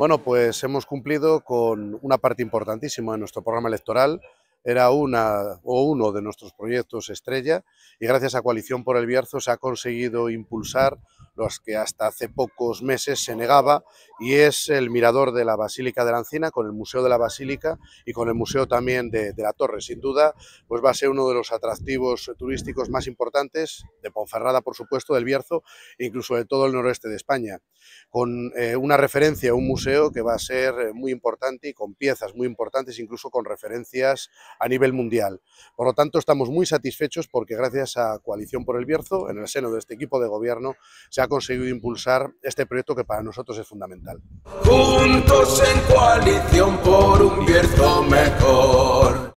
Bueno, pues hemos cumplido con una parte importantísima de nuestro programa electoral. Era una o uno de nuestros proyectos estrella y gracias a Coalición por el Bierzo se ha conseguido impulsar los que hasta hace pocos meses se negaba y es el mirador de la Basílica de la Encina con el Museo de la Basílica y con el Museo también de, de, la Torre. Sin duda, pues va a ser uno de los atractivos turísticos más importantes de Ponferrada, por supuesto, del Bierzo e incluso de todo el noroeste de España con eh, una referencia a un museo que va a ser eh, muy importante y con piezas muy importantes, incluso con referencias a nivel mundial. Por lo tanto, estamos muy satisfechos porque gracias a Coalición por el Bierzo, en el seno de este equipo de gobierno, se ha conseguido impulsar este proyecto que para nosotros es fundamental.